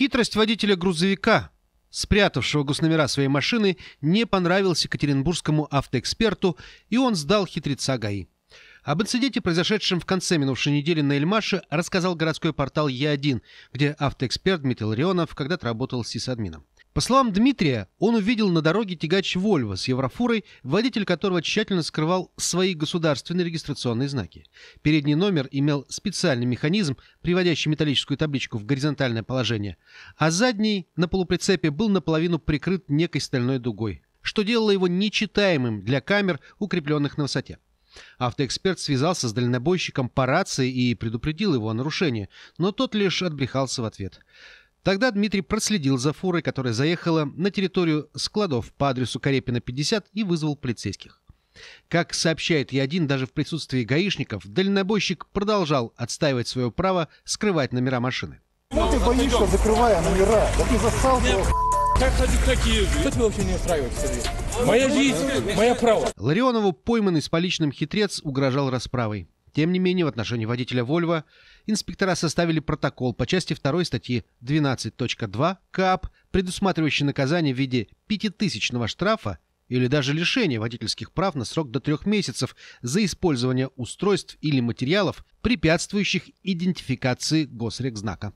Хитрость водителя грузовика, спрятавшего госномера своей машины, не понравилась екатеринбургскому автоэксперту, и он сдал хитреца ГАИ. Об инциденте, произошедшем в конце минувшей недели на Эльмаше, рассказал городской портал Е1, где автоэксперт Дмитрий Ларионов когда-то работал с сисадмином. По словам Дмитрия, он увидел на дороге тягач «Вольво» с еврофурой, водитель которого тщательно скрывал свои государственные регистрационные знаки. Передний номер имел специальный механизм, приводящий металлическую табличку в горизонтальное положение, а задний на полуприцепе был наполовину прикрыт некой стальной дугой, что делало его нечитаемым для камер, укрепленных на высоте. Автоэксперт связался с дальнобойщиком по рации и предупредил его о нарушении, но тот лишь отбрехался в ответ. Тогда Дмитрий проследил за фурой, которая заехала на территорию складов по адресу Карепина 50 и вызвал полицейских. Как сообщает Ядин, даже в присутствии гаишников дальнобойщик продолжал отстаивать свое право скрывать номера машины. Что ты боишься, закрывая номера? Да ты засал как ходить такие? Что тебя вообще не устраивает, Сергей? Моя жизнь, моя право. Ларионову пойманный с поличным хитрец угрожал расправой. Тем не менее, в отношении водителя Volvo инспектора составили протокол по части 2 статьи 12.2 КАП, предусматривающий наказание в виде пятитысячного штрафа или даже лишение водительских прав на срок до трех месяцев за использование устройств или материалов, препятствующих идентификации госрегзнака.